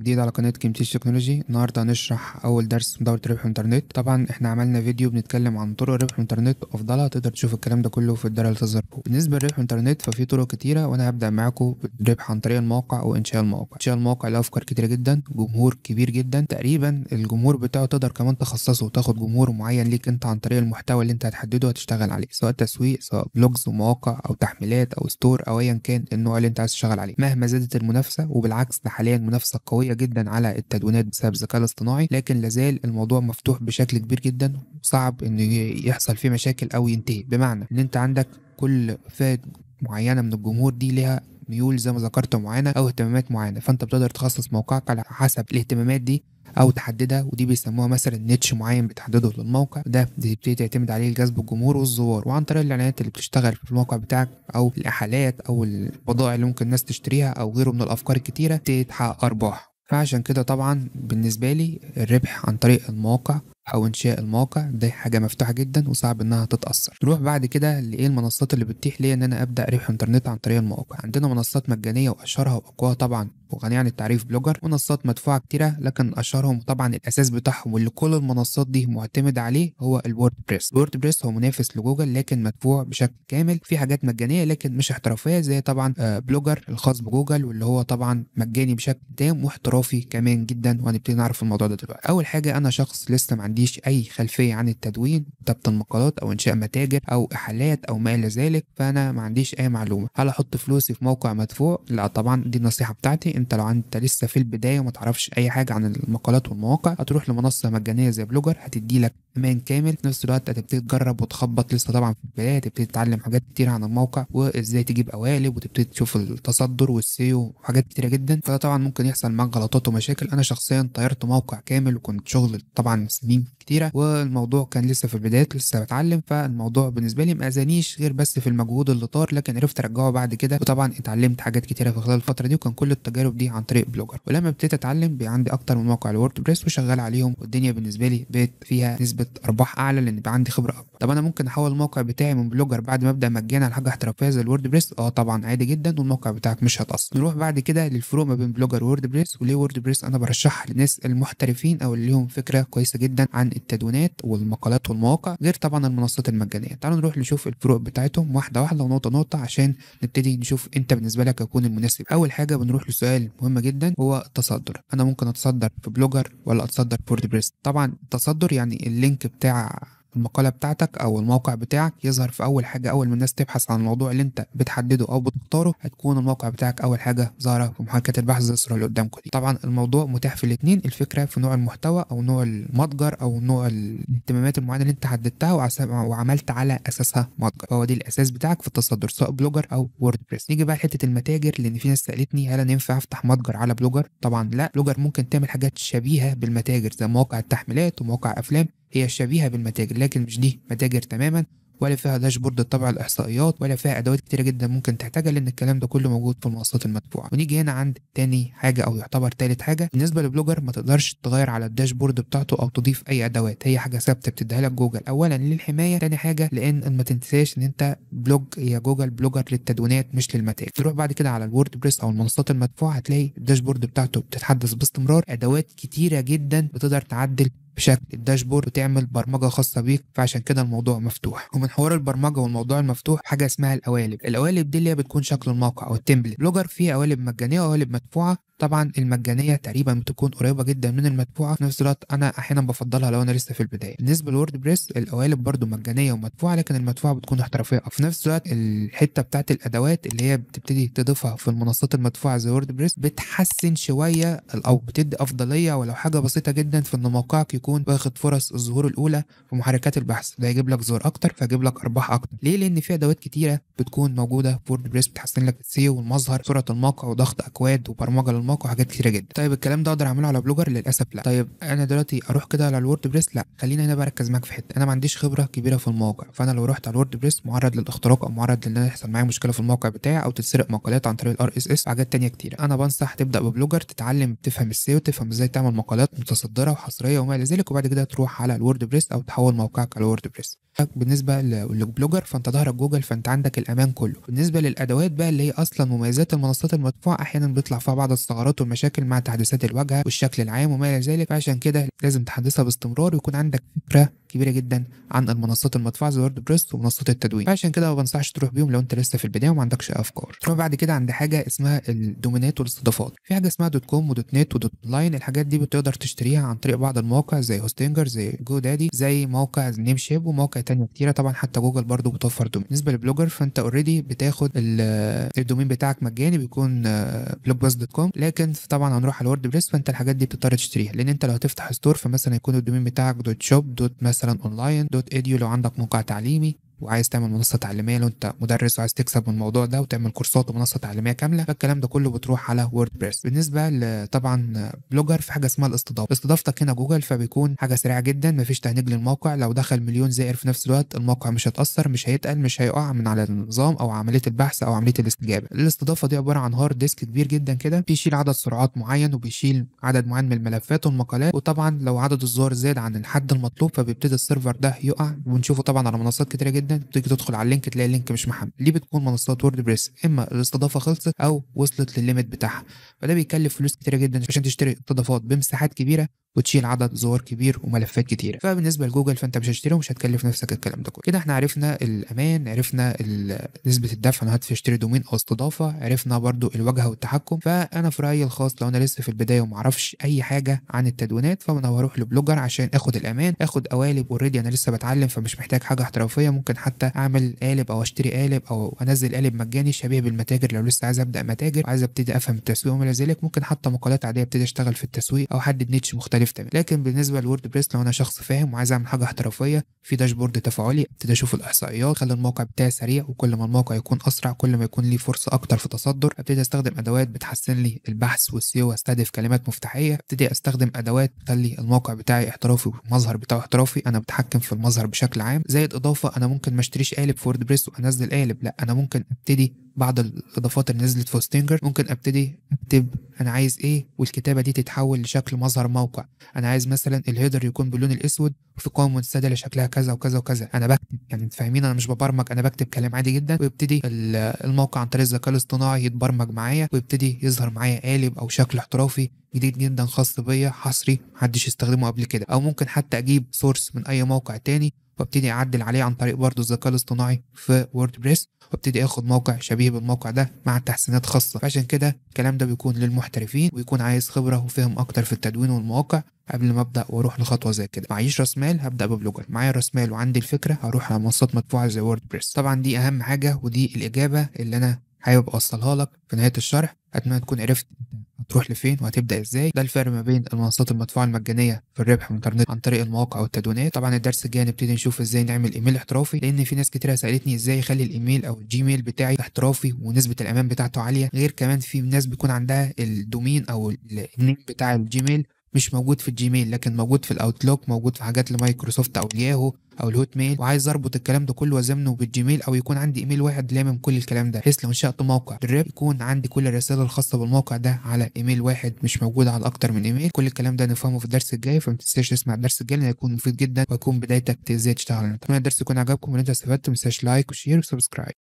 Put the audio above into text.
جديد على قناه كيمتيش تكنولوجي النهارده هنشرح اول درس مدوره ربح الانترنت طبعا احنا عملنا فيديو بنتكلم عن طرق ربح الانترنت افضلها تقدر تشوف الكلام ده كله في الدرس اللي تظهر بالنسبه لربح الانترنت ففي طرق كتيره وانا هبدا معاكم بالربح عن طريق الموقع وانشاء الموقع انشاء الموقع له افكار كتيره جدا جمهور كبير جدا تقريبا الجمهور بتاعه تقدر كمان تخصصه وتاخد جمهور معين ليك انت عن طريق المحتوى اللي انت هتحدده هتشتغل عليه سواء تسويق سواء بلوجز ومواقع او تحميلات او ستور او ايا كان النوع اللي انت عايز تشتغل عليه مهما زادت المنافسه وبالعكس ده حاليا منافسه قويه قليله جدا على التدوينات بسبب الذكاء الاصطناعي لكن لازال الموضوع مفتوح بشكل كبير جدا وصعب انه يحصل فيه مشاكل او ينتهي بمعنى ان انت عندك كل فئة معينة من الجمهور دي ليها ميول زي ما ذكرت معينة او اهتمامات معينة فانت بتقدر تخصص موقعك على حسب الاهتمامات دي او تحددها ودي بيسموها مثلا نيتش معين بتحدده للموقع ده بتبتدي تعتمد عليه لجذب الجمهور والزوار وعن طريق الاعلانات اللي بتشتغل في الموقع بتاعك او الاحالات او البضائع اللي ممكن الناس تشتريها او غيره من الافكار الكتيره تحقق ارباح فعشان كده طبعا بالنسبة لي الربح عن طريق المواقع او انشاء الموقع دي حاجه مفتوحه جدا وصعب انها تتاثر نروح بعد كده لايه المنصات اللي بتتيح ليا ان انا ابدا ربح انترنت عن طريق المواقع عندنا منصات مجانيه واشهرها واقواها طبعا وغني عن التعريف بلوجر منصات مدفوعة كتيرة لكن أشهرهم طبعا الأساس بتاعهم واللي كل المنصات دي معتمدة عليه هو الووردبريس الووردبريس هو منافس لجوجل لكن مدفوع بشكل كامل في حاجات مجانية لكن مش احترافية زي طبعا آه، بلوجر الخاص بجوجل واللي هو طبعا مجاني بشكل تام واحترافي كمان جدا وهنبتدي نعرف الموضوع ده دلوقتي أول حاجة أنا شخص لسه ما عنديش عنديش اي خلفيه عن التدوين ضبط المقالات او انشاء متاجر او احالات او ما الى ذلك فانا ما عنديش اي معلومه هل احط فلوسي في موقع مدفوع لا طبعا دي النصيحه بتاعتي انت لو انت لسه في البدايه وما تعرفش اي حاجه عن المقالات والمواقع هتروح لمنصه مجانيه زي بلوجر هتدي لك امان كامل في نفس الوقت هتبتدي تجرب وتخبط لسه طبعا في البدايه هتبتدي تتعلم حاجات كتير عن الموقع وازاي تجيب قوالب وتبتدي تشوف التصدر والسيو وحاجات كتيره جدا فده طبعا ممكن يحصل معاك غلطات ومشاكل انا شخصيا طيرت موقع كامل وكنت شغل طبعا سنين سنين كتيره والموضوع كان لسه في البدايات لسه بتعلم فالموضوع بالنسبه لي ما اذانيش غير بس في المجهود اللي طار لكن عرفت ارجعه بعد كده وطبعا اتعلمت حاجات كتيره في خلال الفتره دي وكان كل التجارب دي عن طريق بلوجر ولما ابتديت اتعلم بقى عندي اكتر من موقع الووردبريس وشغال عليهم والدنيا بالنسبه لي بقت فيها نسبه ارباح اعلى لان بقى عندي خبره اكتر طب انا ممكن احول الموقع بتاعي من بلوجر بعد ما ابدا مجانا لحاجه احترافيه زي الووردبريس اه طبعا عادي جدا والموقع بتاعك مش هيتاثر نروح بعد كده للفروق ما بين بلوجر ووردبريس وليه ووردبريس انا برشحها للناس المحترفين او اللي لهم فكره كويسه جدا عن التدوينات والمقالات والمواقع غير طبعا المنصات المجانيه تعالوا نروح نشوف الفروق بتاعتهم واحده واحده ونقطه نقطه عشان نبتدي نشوف انت بالنسبه لك هيكون المناسب اول حاجه بنروح لسؤال مهم جدا هو التصدر انا ممكن اتصدر في بلوجر ولا اتصدر في ووردبريس طبعا التصدر يعني اللينك بتاع المقالة بتاعتك أو الموقع بتاعك يظهر في أول حاجة أول ما الناس تبحث عن الموضوع اللي أنت بتحدده أو بتختاره هتكون الموقع بتاعك أول حاجة ظاهرة في محركات البحث زي الصورة اللي قدامكم دي طبعا الموضوع متاح في الاتنين الفكرة في نوع المحتوى أو نوع المتجر أو نوع الاهتمامات المعينة اللي أنت حددتها وعملت على أساسها متجر فهو دي الأساس بتاعك في التصدر سواء بلوجر أو ووردبريس نيجي بقى لحتة المتاجر لأن في ناس سألتني هل أنا ينفع أفتح متجر على بلوجر طبعا لا بلوجر ممكن تعمل حاجات شبيهة بالمتاجر زي مواقع التحميلات ومواقع أفلام هي شبيهه بالمتاجر لكن مش دي متاجر تماما ولا فيها داشبورد طبع الاحصائيات ولا فيها ادوات كتيره جدا ممكن تحتاجها لان الكلام ده كله موجود في المنصات المدفوعه ونيجي هنا عند تاني حاجه او يعتبر تالت حاجه بالنسبه للبلوجر ما تقدرش تغير على الداشبورد بتاعته او تضيف اي ادوات هي حاجه ثابته بتديها لك جوجل اولا للحمايه تاني حاجه لان ما تنساش ان انت بلوج هي جوجل بلوجر للتدوينات مش للمتاجر تروح بعد كده على الوورد بريس او المنصات المدفوعه هتلاقي الداشبورد بتاعته بتتحدث باستمرار ادوات كتيره جدا بتقدر تعدل بشكل الداشبورد وتعمل برمجه خاصه بيك فعشان كده الموضوع مفتوح ومن حوار البرمجه والموضوع المفتوح حاجه اسمها القوالب القوالب دي اللي هي بتكون شكل الموقع او التمبلت بلوجر فيه قوالب مجانيه وقوالب مدفوعه طبعا المجانيه تقريبا بتكون قريبه جدا من المدفوعه في نفس الوقت انا احيانا بفضلها لو انا لسه في البدايه بالنسبه لووردبريس القوالب برده مجانيه ومدفوعه لكن المدفوعه بتكون احترافيه في نفس الوقت الحته بتاعت الادوات اللي هي بتبتدي تضيفها في المنصات المدفوعه زي ووردبريس بتحسن شويه او بتدي افضليه ولو حاجه بسيطه جدا في ان موقعك يكون واخد فرص الظهور الاولى في محركات البحث ده يجيب لك ظهور اكتر فيجيب لك ارباح اكتر ليه لان في ادوات كتيره بتكون موجوده في ووردبريس بتحسن لك السيو والمظهر صوره الموقع وضغط اكواد وبرمجه للموقع وارقامك وحاجات كتيره جدا طيب الكلام ده اقدر اعمله على بلوجر للاسف لا طيب انا دلوقتي اروح كده على الورد بريس لا خلينا هنا بركز معاك في حته انا ما عنديش خبره كبيره في الموقع فانا لو رحت على الورد بريس معرض للاختراق او معرض لان يحصل معايا مشكله في الموقع بتاعي او تتسرق مقالات عن طريق الار اس اس وحاجات تانية كتير انا بنصح تبدا ببلوجر تتعلم تفهم السيو تفهم ازاي تعمل مقالات متصدره وحصريه وما الى ذلك وبعد كده تروح على الورد بريس او تحول موقعك على الورد بريس بالنسبه للبلوجر فانت ظهرك جوجل فانت عندك الامان كله بالنسبه للادوات بقى اللي هي اصلا مميزات المنصات المدفوعه احيانا بيطلع فيها بعض الصغار. ثغرات ومشاكل مع تحديثات الواجهه والشكل العام وما الى ذلك عشان كده لازم تحدثها باستمرار ويكون عندك فكره كبيره جدا عن المنصات المدفوعه زي وورد بريس ومنصات التدوين فعشان كده ما بنصحش تروح بيهم لو انت لسه في البدايه وما عندكش افكار تروح بعد كده عند حاجه اسمها الدومينات والاستضافات في حاجه اسمها دوت كوم ودوت نت ودوت لاين الحاجات دي بتقدر تشتريها عن طريق بعض المواقع زي هوستنجر زي جو دادي زي موقع نيم شيب ومواقع تانية كتيره طبعا حتى جوجل برضو بتوفر دومين بالنسبه للبلوجر فانت اوريدي بتاخد الدومين بتاعك مجاني بيكون بلوج بس دوت كوم لكن طبعا هنروح على وورد بريس فانت الحاجات دي بتضطر تشتريها لان انت لو هتفتح ستور فمثلا يكون الدومين بتاعك دوت شوب دوت مثلا مثلا online.edu لو عندك موقع تعليمي وعايز تعمل منصه تعليميه لو انت مدرس وعايز تكسب من الموضوع ده وتعمل كورسات ومنصه تعليميه كامله فالكلام ده كله بتروح على ووردبريس بالنسبه طبعا بلوجر في حاجه اسمها الاستضافه استضافتك هنا جوجل فبيكون حاجه سريعه جدا مفيش تهنيج للموقع لو دخل مليون زائر في نفس الوقت الموقع مش هيتاثر مش هيتقل مش هيقع من على النظام او عمليه البحث او عمليه الاستجابه الاستضافه دي عباره عن هارد ديسك كبير جدا كده بيشيل عدد سرعات معين وبيشيل عدد معين من الملفات والمقالات وطبعا لو عدد الزوار زاد عن الحد المطلوب فبيبتدي السيرفر ده يقع ونشوفه طبعا على منصات كتيره جدا جدا بتيجي تدخل على اللينك تلاقي اللينك مش محمل دي بتكون منصات ووردبريس اما الاستضافه خلصت او وصلت للليمت بتاعها فده بيكلف فلوس كتيره جدا عشان تشتري استضافات بمساحات كبيره وتشيل عدد زوار كبير وملفات كتيره فبالنسبه لجوجل فانت مش هتشتري ومش هتكلف نفسك الكلام ده كله كده احنا عرفنا الامان عرفنا نسبه الدفع انا هتشتري دومين او استضافه عرفنا برضو الواجهه والتحكم فانا في رايي الخاص لو انا لسه في البدايه ومعرفش اي حاجه عن التدوينات فانا هروح لبلوجر عشان اخد الامان اخد قوالب اوريدي انا لسه بتعلم فمش محتاج حاجه احترافيه ممكن حتى اعمل قالب او اشتري قالب او انزل قالب مجاني شبيه بالمتاجر لو لسه عايز ابدا متاجر عايز ابتدي افهم التسويق وما ذلك ممكن حتى مقالات عاديه ابتدي اشتغل في التسويق او حد نيتش مختلف مختلف تماما لكن بالنسبه بريس لو انا شخص فاهم وعايز اعمل حاجه احترافيه في داشبورد تفاعلي ابتدي اشوف الاحصائيات خلي الموقع بتاعي سريع وكل ما الموقع يكون اسرع كل ما يكون ليه فرصه اكتر في التصدر ابتدي استخدم ادوات بتحسن لي البحث والسيو واستهدف كلمات مفتاحيه ابتدي استخدم ادوات تخلي الموقع بتاعي احترافي والمظهر بتاعه احترافي انا بتحكم في المظهر بشكل عام زائد اضافه انا ممكن ما اشتريش قالب في بريس وانزل قالب لا انا ممكن ابتدي بعض الاضافات اللي نزلت في ستينجر ممكن ابتدي اكتب انا عايز ايه والكتابه دي تتحول لشكل مظهر موقع انا عايز مثلا الهيدر يكون باللون الاسود وفي قوائم منسدله شكلها كذا وكذا وكذا انا بكتب يعني انت فاهمين انا مش ببرمج انا بكتب كلام عادي جدا ويبتدي الموقع عن طريق الذكاء الاصطناعي يتبرمج معايا ويبتدي يظهر معايا قالب او شكل احترافي جديد جدا خاص بيا حصري محدش استخدمه قبل كده او ممكن حتى اجيب سورس من اي موقع تاني وابتدي اعدل عليه عن طريق برضه الذكاء الاصطناعي في ووردبريس وابتدي اخد موقع شبيه بالموقع ده مع تحسينات خاصه فعشان كده الكلام ده بيكون للمحترفين ويكون عايز خبره وفهم اكتر في التدوين والمواقع قبل ما ابدا واروح لخطوه زي كده معيش راس مال هبدا ببلوجر معايا راس مال وعندي الفكره هروح على منصات مدفوعه زي ووردبريس طبعا دي اهم حاجه ودي الاجابه اللي انا حابب اوصلها لك في نهايه الشرح اتمنى تكون عرفت هتروح لفين وهتبدا ازاي ده الفرق ما بين المنصات المدفوعه المجانيه في الربح من الانترنت عن طريق المواقع والتدوينات طبعا الدرس الجاي هنبتدي نشوف ازاي نعمل ايميل احترافي لان في ناس كتير سالتني ازاي اخلي الايميل او الجيميل بتاعي احترافي ونسبه الامان بتاعته عاليه غير كمان في ناس بيكون عندها الدومين او النيم بتاع الجيميل مش موجود في الجيميل لكن موجود في الاوتلوك موجود في حاجات لمايكروسوفت او الياهو او الهوت ميل وعايز اربط الكلام ده كله وازمنه بالجيميل او يكون عندي ايميل واحد لامم كل الكلام ده بحيث لو انشات موقع الريب يكون عندي كل الرسائل الخاصه بالموقع ده على ايميل واحد مش موجوده على اكتر من ايميل كل الكلام ده نفهمه في الدرس الجاي فما تنساش تسمع الدرس الجاي لان هيكون مفيد جدا وهيكون بدايتك ازاي تشتغل اتمنى الدرس يكون عجبكم وان انت استفدت ما تنساش لايك وشير وسبسكرايب